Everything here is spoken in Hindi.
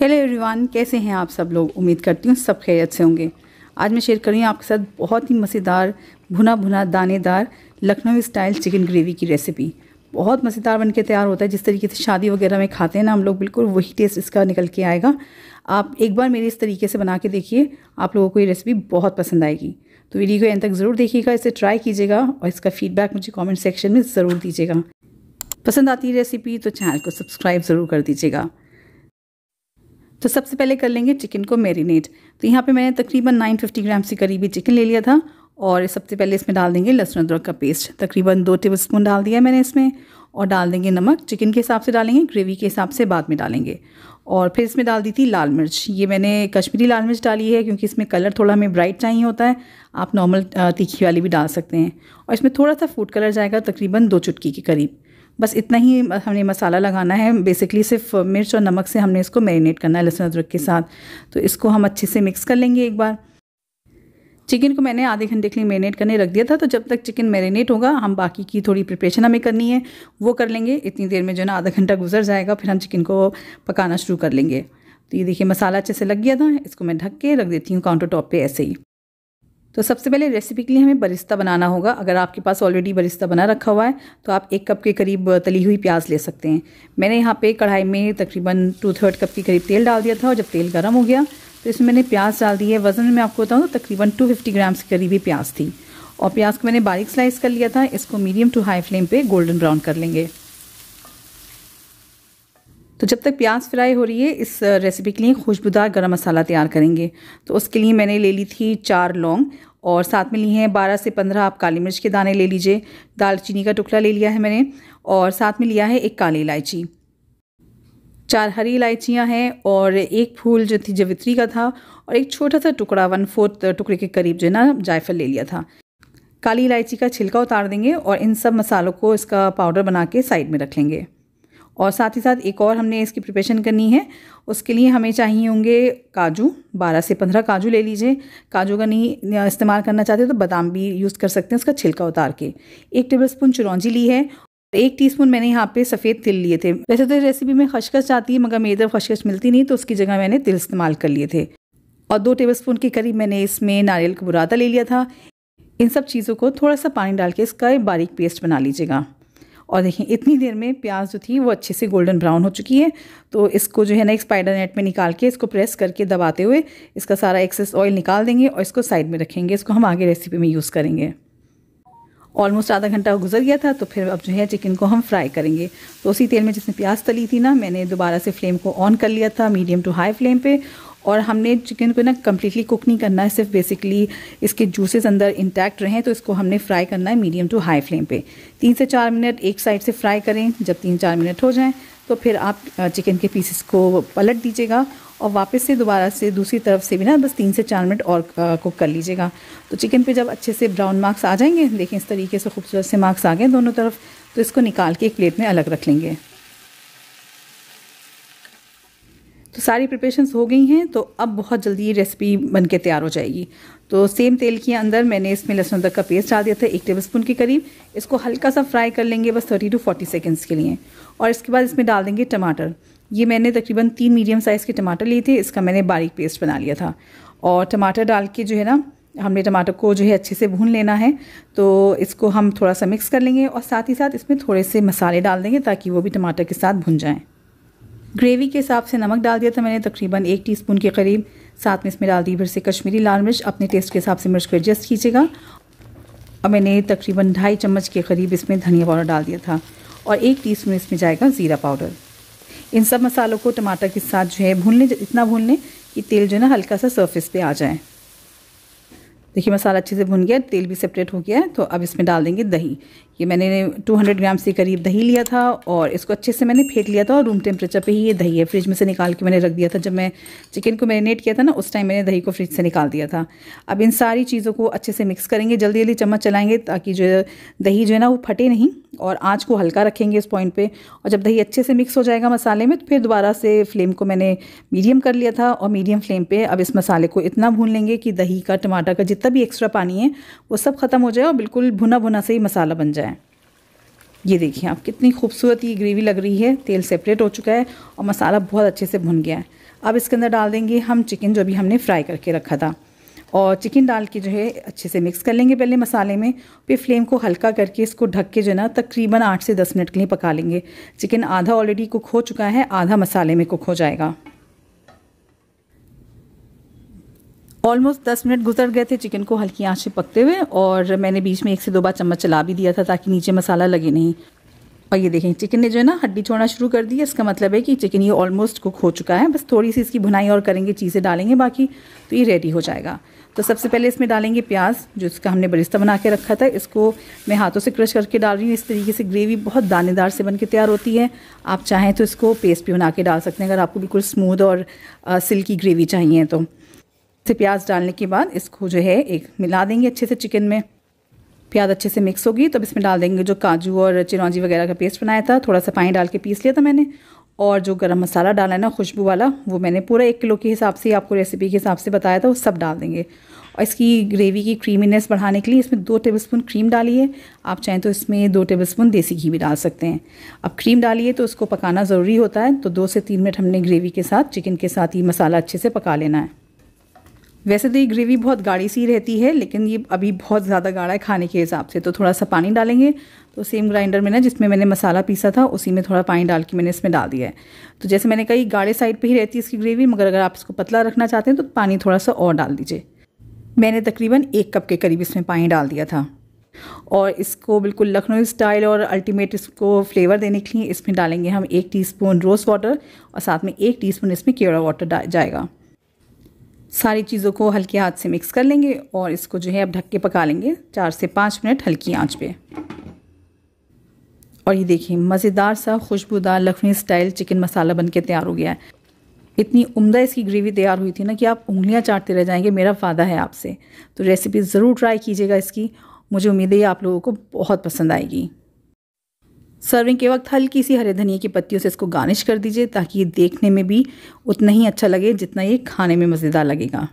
हेलो एवरीवन कैसे हैं आप सब लोग उम्मीद करती हूँ सब खैरियत से होंगे आज मैं शेयर कर रही हूँ आपके साथ बहुत ही मज़ेदार भुना भुना दानेदार लखनऊ स्टाइल चिकन ग्रेवी की रेसिपी बहुत मज़ेदार बन के तैयार होता है जिस तरीके से शादी वगैरह में खाते हैं ना हम लोग बिल्कुल वही टेस्ट इसका निकल के आएगा आप एक बार मेरे इस तरीके से बना के देखिए आप लोगों को ये रेसिपी बहुत पसंद आएगी तो वीडियो को एंड तक ज़रूर देखिएगा इसे ट्राई कीजिएगा और इसका फीडबैक मुझे कमेंट सेक्शन में ज़रूर दीजिएगा पसंद आती है रेसिपी तो चैनल को सब्सक्राइब ज़रूर कर दीजिएगा तो सबसे पहले कर लेंगे चिकन को मैरिनेट तो यहाँ पे मैंने तकरीबन 950 ग्राम से करीबी चिकन ले लिया था और सबसे पहले इसमें डाल देंगे लहसुन अदरक का पेस्ट तकरीबन दो टेबल स्पून डाल दिया मैंने इसमें और डाल देंगे नमक चिकन के हिसाब से डालेंगे ग्रेवी के हिसाब से बाद में डालेंगे और फिर इसमें डाल दी थी लाल मिर्च ये मैंने कश्मीरी लाल मिर्च डाली है क्योंकि इसमें कलर थोड़ा हमें ब्राइट चाहिए होता है आप नॉर्मल तीखी वाली भी डाल सकते हैं और इसमें थोड़ा सा फूड कलर जाएगा तकरीबन दो चुटकी के करीब बस इतना ही हमने मसाला लगाना है बेसिकली सिर्फ मिर्च और नमक से हमने इसको मैरिनेट करना है लहसुन अदरक के साथ तो इसको हम अच्छे से मिक्स कर लेंगे एक बार चिकन को मैंने आधे घंटे के लिए मैरिनेट करने रख दिया था तो जब तक चिकन मैरिनेट होगा हम बाकी की थोड़ी प्रिपरेशन हमें करनी है वो कर लेंगे इतनी देर में जो है ना आधा घंटा गुजर जाएगा फिर हम चिकन को पकाना शुरू कर लेंगे तो ये देखिए मसाला अच्छे से लग गया था इसको मैं ढक के रख देती हूँ काउंटर टॉप पर ऐसे ही तो सबसे पहले रेसिपी के लिए हमें बरिस्ता बनाना होगा अगर आपके पास ऑलरेडी बरिस्ता बना रखा हुआ है तो आप एक कप के करीब तली हुई प्याज ले सकते हैं मैंने यहाँ पे कढ़ाई में तकरीबन टू थर्ड कप के करीब तेल डाल दिया था और जब तेल गर्म हो गया तो इसमें मैंने प्याज डाल दी है वज़न में आपको बताऊँ तो तकरीबन टू फिफ्टी ग्राम्स के करीब ही प्याज थी और प्याज को मैंने बारीक स्लाइस कर लिया था इसको मीडियम टू हाई फ्लेम पर गोल्डन ब्राउन कर लेंगे तो जब तक प्याज फ्राई हो रही है इस रेसिपी के लिए खुशबूदार गरम मसाला तैयार करेंगे तो उसके लिए मैंने ले ली थी चार लौंग और साथ में ली हैं बारह से पंद्रह आप काली मिर्च के दाने ले लीजिए दालचीनी का टुकड़ा ले लिया है मैंने और साथ में लिया है एक काली इलायची चार हरी इलायचियाँ हैं और एक फूल जो थी जवित्री का था और एक छोटा सा टुकड़ा वन फोर्थ टुकड़े के करीब जो है ना जायफल ले लिया था काली इलायची का छिलका उतार देंगे और इन सब मसालों को इसका पाउडर बना के साइड में रख लेंगे और साथ ही साथ एक और हमने इसकी प्रिपरेशन करनी है उसके लिए हमें चाहिए होंगे काजू 12 से 15 काजू ले लीजिए काजू का नहीं इस्तेमाल करना चाहते तो बादाम भी यूज़ कर सकते हैं उसका छिलका उतार के एक टेबल स्पून चिरौंजी ली है एक टीस्पून मैंने यहाँ पे सफ़ेद तिल लिए थे वैसे तो रेसिपी में खशखश जाती है मगर मेरी तरफ खशखश मिलती नहीं तो उसकी जगह मैंने तिल इस्तेमाल कर लिए थे और दो टेबलस्पून के करीब मैंने इसमें नारियल का बुरादा ले लिया था इन सब चीज़ों को थोड़ा सा पानी डाल के इसका बारीक पेस्ट बना लीजिएगा और देखें इतनी देर में प्याज जो थी वो अच्छे से गोल्डन ब्राउन हो चुकी है तो इसको जो है ना एक स्पाइडर नेट में निकाल के इसको प्रेस करके दबाते हुए इसका सारा एक्सेस ऑयल निकाल देंगे और इसको साइड में रखेंगे इसको हम आगे रेसिपी में यूज़ करेंगे ऑलमोस्ट आधा घंटा गुजर गया था तो फिर अब जो है चिकन को हम फ्राई करेंगे तो उसी तेल में जिसने प्याज तली थी ना मैंने दोबारा से फ्लेम को ऑन कर लिया था मीडियम टू हाई फ्लेम पे और हमने चिकन को ना कम्प्लीटली कुक नहीं करना है सिर्फ बेसिकली इसके जूसेस अंदर इंटैक्ट रहें तो इसको हमने फ्राई करना है मीडियम टू हाई फ्लेम पे तीन से चार मिनट एक साइड से फ्राई करें जब तीन चार मिनट हो जाएँ तो फिर आप चिकन के पीसेस को पलट दीजिएगा और वापस से दोबारा से दूसरी तरफ से भी ना बस तीन से चार मिनट और कुक कर लीजिएगा तो चिकन पे जब अच्छे से ब्राउन मार्क्स आ जाएंगे देखें इस तरीके से खूबसूरत से मार्क्स आ गए दोनों तरफ तो इसको निकाल के एक प्लेट में अलग रख लेंगे तो सारी प्रिपरेशंस हो गई हैं तो अब बहुत जल्दी ये रेसिपी बन के तैयार हो जाएगी तो सेम तेल के अंदर मैंने इसमें लहसुन अदरक का पेस्ट डाल दिया था एक टेबल स्पून के करीब इसको हल्का सा फ्राई कर लेंगे बस थर्टी टू फोर्टी सेकेंड्स के लिए और इसके बाद इसमें डाल देंगे टमाटर ये मैंने तकरीबन तीन मीडियम साइज़ के टमाटर लिए थे इसका मैंने बारीक पेस्ट बना लिया था और टमाटर डाल के जो है ना हमने टमाटर को जो है अच्छे से भून लेना है तो इसको हम थोड़ा सा मिक्स कर लेंगे और साथ ही साथ इसमें थोड़े से मसाले डाल देंगे ताकि वो भी टमाटर के साथ भुन जाएँ ग्रेवी के हिसाब से नमक डाल दिया था मैंने तकरीबन एक टीस्पून के करीब साथ में इसमें डाल दी फिर से कश्मीरी लाल मिर्च अपने टेस्ट के हिसाब से मिर्च को एडजस्ट कीजिएगा और मैंने तकरीबन ढाई चम्मच के करीब इसमें धनिया पाउडर डाल दिया था और एक स्पून इसमें जाएगा ज़ीरा पाउडर इन सब मसालों को टमाटर के साथ जो है भूनने इतना भून लें कि तेल जो है ना हल्का सा सरफेस पे आ जाए देखिए मसाला अच्छे से भुन गया तेल भी सेपरेट हो गया है तो अब इसमें डाल देंगे दही ये मैंने 200 ग्राम से करीब दही लिया था और इसको अच्छे से मैंने फेंट लिया था और रूम टेम्परेचर पे ही ये दही है फ्रिज में से निकाल के मैंने रख दिया था जब मैं चिकन को मैरिनेट किया था ना उस टाइम मैंने दही को फ्रिज से निकाल दिया था अब इन सारी चीज़ों को अच्छे से मिक्स करेंगे जल्दी जल्दी चम्मच चलाएँगे ताकि जो दही जो है ना वो फटे नहीं और आँच को हल्का रखेंगे इस पॉइंट पे और जब दही अच्छे से मिक्स हो जाएगा मसाले में तो फिर दोबारा से फ्लेम को मैंने मीडियम कर लिया था और मीडियम फ्लेम पे अब इस मसाले को इतना भून लेंगे कि दही का टमाटर का जितना भी एक्स्ट्रा पानी है वो सब ख़त्म हो जाए और बिल्कुल भुना भुना से ही मसाला बन जाए ये देखिए आप कितनी खूबसूरत ये ग्रेवी लग रही है तेल सेपरेट हो चुका है और मसाला बहुत अच्छे से भुन गया है अब इसके अंदर डाल देंगे हम चिकन जो अभी हमने फ्राई करके रखा था और चिकन डाल के जो है अच्छे से मिक्स कर लेंगे पहले मसाले में फिर फ्लेम को हल्का करके इसको ढक के जो है ना तकरीबन आठ से दस मिनट के लिए पका लेंगे चिकन आधा ऑलरेडी कुक हो चुका है आधा मसाले में कुक हो जाएगा ऑलमोस्ट दस मिनट गुजर गए थे चिकन को हल्की आँच से पकते हुए और मैंने बीच में एक से दो बार चम्मच चला भी दिया था ताकि नीचे मसाला लगे नहीं और ये देखें चिकन ने जो है ना हड्डी छोड़ना शुरू कर दी है इसका मतलब है कि चिकन ये ऑलमोस्ट कुक हो चुका है बस थोड़ी सी इसकी भुनाई और करेंगे चीज़ें डालेंगे बाकी तो ये रेडी हो जाएगा तो सबसे पहले इसमें डालेंगे प्याज जो इसका हमने बरिस्ता बना के रखा था इसको मैं हाथों से क्रश करके डाल रही हूँ इस तरीके से ग्रेवी बहुत दानेदार से बन के तैयार होती है आप चाहें तो इसको पेस्ट भी बना के डाल सकते हैं अगर आपको बिल्कुल स्मूद और सिल्की ग्रेवी चाहिए तो से प्याज डालने के बाद इसको जो है एक मिला देंगे अच्छे से चिकन में प्याज अच्छे से मिक्स होगी तो अब इसमें डाल देंगे जो काजू और चिरौंजी वगैरह का पेस्ट बनाया था थोड़ा सा पानी डाल के पीस लिया था मैंने और जो गरम मसाला डाला है ना खुशबू वाला वो मैंने पूरा एक किलो के हिसाब से आपको रेसिपी के हिसाब से बताया था वो सब डाल देंगे और इसकी ग्रेवी की क्रीमीनेस बढ़ाने के लिए इसमें दो टेबलस्पून क्रीम डालिए आप चाहें तो इसमें दो टेबलस्पून देसी घी भी डाल सकते हैं अब क्रीम डालिए तो उसको पकाना ज़रूरी होता है तो दो से तीन मिनट हमने ग्रेवी के साथ चिकन के साथ ही मसाला अच्छे से पका लेना है वैसे तो ये ग्रेवी बहुत गाढ़ी सी रहती है लेकिन ये अभी बहुत ज़्यादा गाढ़ा है खाने के हिसाब से तो थोड़ा सा पानी डालेंगे तो सेम ग्राइंडर में ना जिसमें मैंने मसाला पीसा था उसी में थोड़ा पानी डाल के मैंने इसमें डाल दिया है तो जैसे मैंने कही गाढ़े साइड पे ही रहती है इसकी ग्रेवी मगर अगर आप इसको पतला रखना चाहते हैं तो पानी थोड़ा सा और डाल दीजिए मैंने तकरीबन एक कप के करीब इसमें पानी डाल दिया था और इसको बिल्कुल लखनऊ स्टाइल और अल्टीमेट इसको फ्लेवर देने के लिए इसमें डालेंगे हम एक टी रोज़ वाटर और साथ में एक टी इसमें केवड़ा वाटर जाएगा सारी चीज़ों को हल्के हाथ से मिक्स कर लेंगे और इसको जो है अब ढक के पका लेंगे चार से पाँच मिनट हल्की आंच पे और ये देखिए मज़ेदार सा खुशबूदार लखनी स्टाइल चिकन मसाला बन के तैयार हो गया है इतनी उम्दा इसकी ग्रेवी तैयार हुई थी ना कि आप उंगलियां चाटते रह जाएंगे मेरा फायदा है आपसे तो रेसिपी ज़रूर ट्राई कीजिएगा इसकी मुझे उम्मीद है आप लोगों को बहुत पसंद आएगी सर्विंग के वक्त हल्की सी हरे धनिया की पत्तियों से इसको गार्निश कर दीजिए ताकि ये देखने में भी उतना ही अच्छा लगे जितना ये खाने में मज़ेदार लगेगा